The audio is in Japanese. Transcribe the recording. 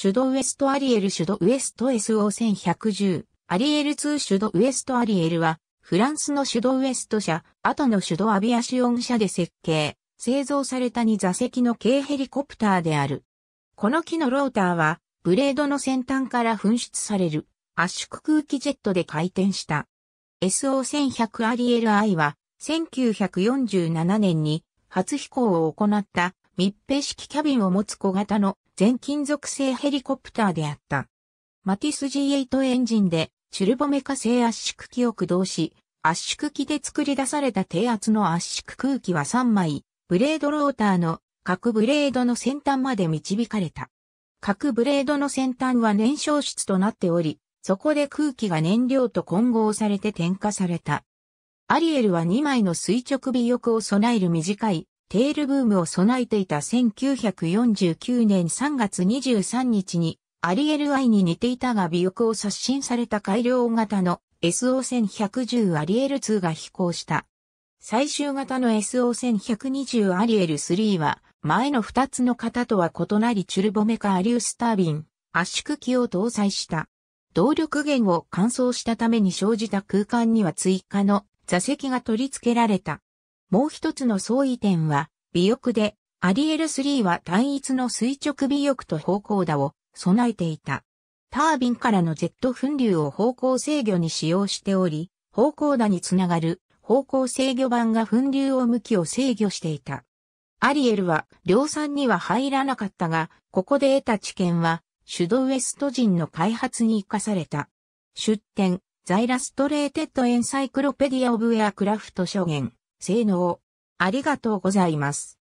シュドウエストアリエルシュドウエスト SO1110 アリエル2シュドウエストアリエルはフランスのシュドウエスト社、後のシュドアビアシオン社で設計、製造された2座席の軽ヘリコプターである。この機のローターはブレードの先端から噴出される圧縮空気ジェットで回転した。SO1100 アリエル I は1947年に初飛行を行った密閉式キャビンを持つ小型の全金属製ヘリコプターであった。マティス G8 エンジンで、チュルボメ化製圧縮機を駆動し、圧縮機で作り出された低圧の圧縮空気は3枚、ブレードローターの各ブレードの先端まで導かれた。各ブレードの先端は燃焼室となっており、そこで空気が燃料と混合されて点火された。アリエルは2枚の垂直尾翼を備える短いテールブームを備えていた1949年3月23日に、アリエル I に似ていたが尾翼を刷新された改良型の SO1110 アリエル2が飛行した。最終型の SO1120 アリエル3は、前の2つの型とは異なりチュルボメカアリウスタービン、圧縮機を搭載した。動力源を乾燥したために生じた空間には追加の座席が取り付けられた。もう一つの相違点は、尾翼で、アリエル3は単一の垂直尾翼と方向打を備えていた。タービンからのジェット噴流を方向制御に使用しており、方向打につながる方向制御板が噴流を向きを制御していた。アリエルは量産には入らなかったが、ここで得た知見は、シュドウエスト人の開発に生かされた。出典、ザイラストレーテッドエンサイクロペディア・オブ・エアクラフト諸言。性能。ありがとうございます。